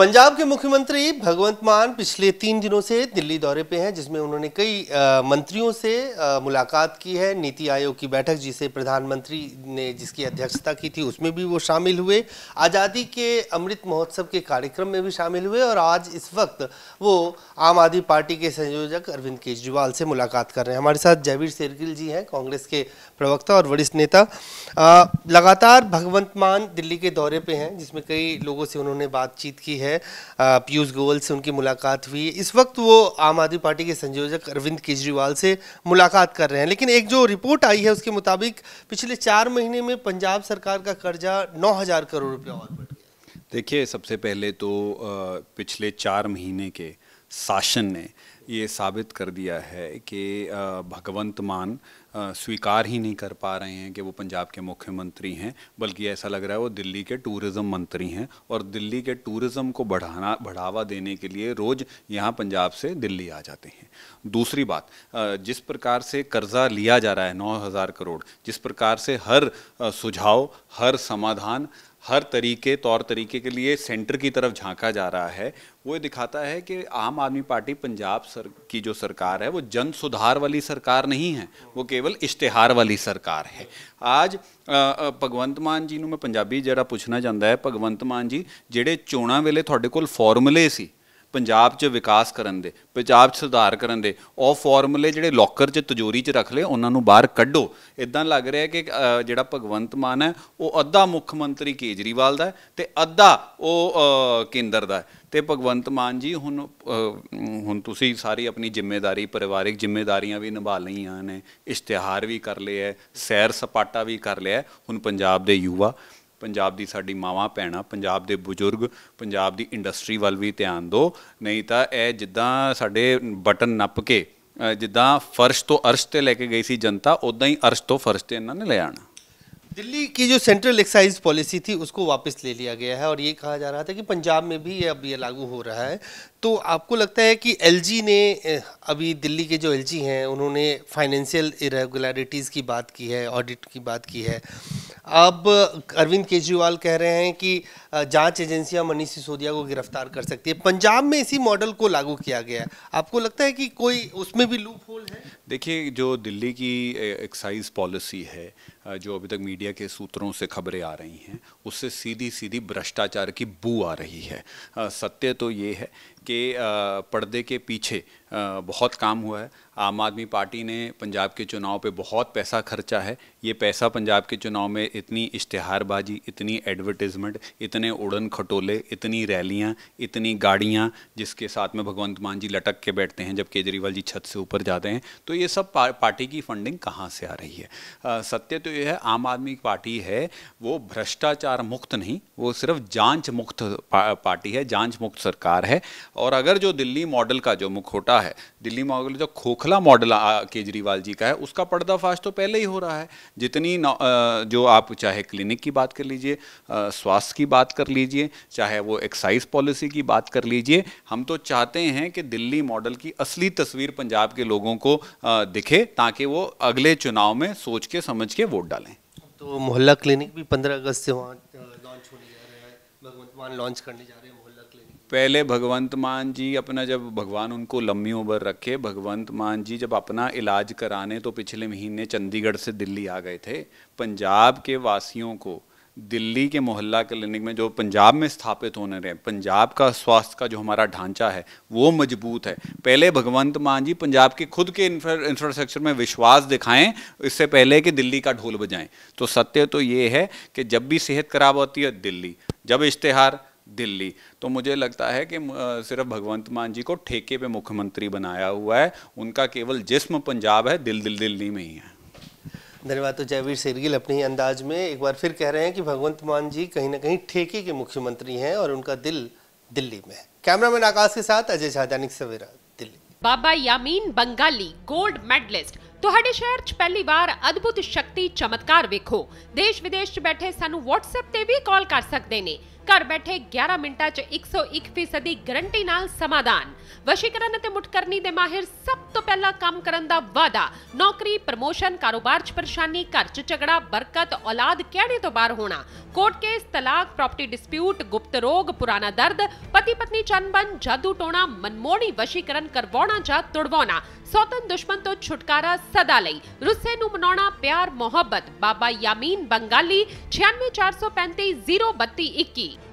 पंजाब के मुख्यमंत्री भगवंत मान पिछले तीन दिनों से दिल्ली दौरे पे हैं जिसमें उन्होंने कई मंत्रियों से मुलाकात की है नीति आयोग की बैठक जिसे प्रधानमंत्री ने जिसकी अध्यक्षता की थी उसमें भी वो शामिल हुए आज़ादी के अमृत महोत्सव के कार्यक्रम में भी शामिल हुए और आज इस वक्त वो आम आदमी पार्टी के संयोजक अरविंद केजरीवाल से मुलाकात कर रहे हैं हमारे साथ जयवीर शेरगिल जी हैं कांग्रेस के प्रवक्ता और वरिष्ठ नेता लगातार भगवंत मान दिल्ली के दौरे पर हैं जिसमें कई लोगों से उन्होंने बातचीत की है हैं पीयूष गोयल से उनकी मुलाकात हुई इस वक्त वो आम आदमी पार्टी के संयोजक अरविंद केजरीवाल से मुलाकात कर रहे हैं लेकिन एक जो रिपोर्ट आई है उसके मुताबिक पिछले चार महीने में पंजाब सरकार का कर्जा नौ करोड़ रुपया और बढ़ गया देखिए सबसे पहले तो पिछले चार महीने के शासन ने ये साबित कर दिया है कि भगवंत मान स्वीकार ही नहीं कर पा रहे हैं कि वो पंजाब के मुख्यमंत्री हैं बल्कि ऐसा लग रहा है वो दिल्ली के टूरिज़्म मंत्री हैं और दिल्ली के टूरिज़्म को बढ़ाना बढ़ावा देने के लिए रोज़ यहाँ पंजाब से दिल्ली आ जाते हैं दूसरी बात जिस प्रकार से कर्ज़ा लिया जा रहा है नौ हज़ार करोड़ जिस प्रकार से हर सुझाव हर समाधान हर तरीके तौर तरीके के लिए सेंटर की तरफ झांका जा रहा है वो दिखाता है कि आम आदमी पार्टी पंजाब सर की जो सरकार है वो जन सुधार वाली सरकार नहीं है वो केवल इश्तेहार वाली सरकार है आज ਭਗਵੰਤ ਮਾਨ ਜੀ ਨੂੰ ਮੈਂ ਪੰਜਾਬੀ ਜਿਹੜਾ ਪੁੱਛਣਾ ਚਾਹੁੰਦਾ ਹੈ ਭਗਵੰਤ ਮਾਨ ਜੀ ਜਿਹੜੇ ਚੋਣਾਂ ਵੇਲੇ ਤੁਹਾਡੇ ਕੋਲ ਫਾਰਮੂਲੇ ਸੀ ਪੰਜਾਬ 'ਚ ਵਿਕਾਸ ਕਰਨ ਦੇ ਪੰਜਾਬ 'ਚ ਸੁਧਾਰ ਕਰਨ ਦੇ ਉਹ ਫਾਰਮੂਲੇ ਜਿਹੜੇ ਲੋਕਰ 'ਚ ਤਜੋਰੀ 'ਚ ਰੱਖ ਲਏ ਉਹਨਾਂ ਨੂੰ ਬਾਹਰ ਕੱਢੋ ਇਦਾਂ ਲੱਗ ਰਿਹਾ ਕਿ ਜਿਹੜਾ ਭਗਵੰਤ ਮਾਨ ਹੈ ਉਹ ਅੱਧਾ ਮੁੱਖ ਮੰਤਰੀ ਕੇਜਰੀਵਾਲ ਦਾ ਤੇ ਅੱਧਾ ਉਹ ਕੇਂਦਰ ਦਾ ਤੇ ਭਗਵੰਤ ਮਾਨ ਜੀ ਹੁਣ ਹੁਣ ਤੁਸੀਂ ਸਾਰੀ ਆਪਣੀ ਜ਼ਿੰਮੇਵਾਰੀ ਪਰਿਵਾਰਿਕ ਜ਼ਿੰਮੇਵਾਰੀਆਂ ਵੀ ਨਿਭਾ ਲਈਆਂ ਨੇ ਇਸ਼ਤਿਹਾਰ ਵੀ ਕਰ ਲਿਆ ਹੈ ਸੈਰ ਸਪਾਟਾ ਵੀ ਕਰ ਲਿਆ ਹੁਣ ਪੰਜਾਬ ਦੇ ਯੁਵਾ पंजाब की साड़ी मावा भैन पंजाब के बुजुर्ग पंजाब की इंडस्ट्री वाल भी ध्यान दो नहीं तो यह जिदा साढ़े बटन नप के जिदा फर्श तो ਅਰਸ਼ से लेके गई ਗਈ जनता उदा ही ਹੀ तो फर्श से इन्होंने ले आना दिल्ली की जो सेंट्रल एक्साइज पॉलिसी थी उसको वापस ले लिया गया है और ये कहा जा रहा था कि पंजाब में भी ये अब ये लागू हो रहा है तो आपको लगता है कि एलजी ने अभी दिल्ली के जो एलजी हैं उन्होंने फाइनेंशियल इरेगुलरिटीज़ की बात की है ऑडिट की बात की है अब अरविंद केजरीवाल कह रहे हैं कि जांच एजेंसियां मनीष सिसोदिया को गिरफ्तार कर सकती है पंजाब में इसी मॉडल को लागू किया गया है आपको लगता है कि कोई उसमें भी लूप होल है देखिए जो दिल्ली की एक्साइज पॉलिसी है जो अभी तक मीडिया के सूत्रों से खबरें आ रही हैं उससे सीधी सीधी भ्रष्टाचार की बू आ रही है सत्य तो ये है के पर्दे के पीछे बहुत काम हुआ है आम आदमी पार्टी ने पंजाब के चुनाव पे बहुत पैसा खर्चा है ये पैसा पंजाब के चुनाव में इतनी इश्तहारबाजी इतनी एडवर्टिजमेंट इतने उड़न खटोले इतनी रैलियाँ इतनी गाड़ियाँ जिसके साथ में भगवंत मान जी लटक के बैठते हैं जब केजरीवाल जी छत से ऊपर जाते हैं तो ये सब पा, पार्टी की फंडिंग कहाँ से आ रही है सत्य तो ये है आम आदमी पार्टी है वो भ्रष्टाचार मुक्त नहीं वो सिर्फ जाँच मुक्त पार्टी है जाँच मुक्त सरकार है और अगर जो दिल्ली मॉडल का जो मुखोटा है दिल्ली मॉडल जो खोखला मॉडल केजरीवाल जी का है उसका पर्दाफाश तो पहले ही हो रहा है जितनी जो आप चाहे क्लिनिक की बात कर लीजिए स्वास्थ्य की बात कर लीजिए चाहे वो एक्साइज पॉलिसी की बात कर लीजिए हम तो चाहते हैं कि दिल्ली मॉडल की असली तस्वीर पंजाब के लोगों को दिखे ताकि वो अगले चुनाव में सोच के समझ के वोट डालें तो मोहल्ला क्लिनिक भी पंद्रह अगस्त से वहाँ लॉन्च होने जा रहा है भगवंत मान लॉन्च करने जा रहे हैं पहले भगवंत मान जी अपना जब भगवान उनको लम्बी उम्र रखे भगवंत मान जी जब अपना इलाज कराने तो पिछले महीने चंडीगढ़ से दिल्ली आ गए थे पंजाब के वासियों को दिल्ली के मोहल्ला क्लिनिक में जो पंजाब में स्थापित होने रहे पंजाब का स्वास्थ्य का जो हमारा ढांचा है वो मजबूत है पहले भगवंत मान जी पंजाब के खुद के इंफ्रास्ट्रक्चर में विश्वास दिखाएं इससे पहले कि दिल्ली का ढोल बजाएं तो सत्य तो ये है कि जब भी सेहत खराब होती है दिल्ली जब इश्तहार दिल्ली तो मुझे लगता है कि सिर्फ भगवंत मान जी को ठेके पे मुख्यमंत्री बनाया हुआ है उनका केवल जिस्म पंजाब है दिल दिल दिल्ली में ही है धन्यवाद तो जयवीर शेरगिल अपने ही अंदाज में एक बार फिर कह रहे हैं कि भगवंत मान जी कहीं ना कहीं ठेके के मुख्यमंत्री हैं और उनका दिल दिल्ली में है कैमरामैन आकाश के साथ अजय झा दैनिक सवेरा दिल्ली बाबा यामीन बंगाली गोल्ड मेडलिस्ट ਤੁਹਾਡੇ ਸ਼ਹਿਰ 'ਚ ਪਹਿਲੀ ਵਾਰ ਅਦਭੁਤ ਸ਼ਕਤੀ ਚਮਤਕਾਰ ਵੇਖੋ ਦੇਸ਼ ਵਿਦੇਸ਼ 'ਚ ਬੈਠੇ ਸਾਨੂੰ WhatsApp ਤੇ ਵੀ ਕਾਲ ਕਰ ਸਕਦੇ ਨੇ ਘਰ ਬੈਠੇ 11 ਮਿੰਟਾਂ 'ਚ 101% ਦੀ ਗਾਰੰਟੀ ਨਾਲ ਸਮਾਧਾਨ ਵਸ਼ੀਕਰਨ ਅਤੇ ਮੁਟਕਰਨੀ ਦੇ ਮਾਹਿਰ ਸਭ ਤੋਂ ਪਹਿਲਾਂ ਕੰਮ ਕਰਨ ਦਾ ਵਾਅਦਾ ਨੌਕਰੀ ਪ੍ਰਮੋਸ਼ਨ ਕਾਰੋਬਾਰ 'ਚ ਪਰੇਸ਼ਾਨੀ ਘਰ 'ਚ ਝਗੜਾ ਬਰਕਤ ਔਲਾਦ ਕਿਹੜੇ ਤੋਂ ਬਾਹਰ ਹੋਣਾ ਕੋਰਟ ਕੇਸ ਤਲਾਕ ਪ੍ਰਾਪਰਟੀ ਡਿਸਪਿਊਟ ਗੁਪਤ ਰੋਗ ਪੁਰਾਣਾ ਦਰਦ ਪਤੀ ਪਤਨੀ ਚੰਬਨ ਜਾਦੂ ਟੋਣਾ ਮਨਮੋਣੀ ਵਸ਼ੀਕਰਨ ਕਰਵਾਉਣਾ ਜਾਂ ਤੁੜਵਾਉਣਾ सौतन दुश्मन तो छुटकारा सदा ले रुस्से मना प्यार मोहब्बत बाबा यामीन बंगाली छियानवे चार सौ पैंती जीरो बत्ती इक्की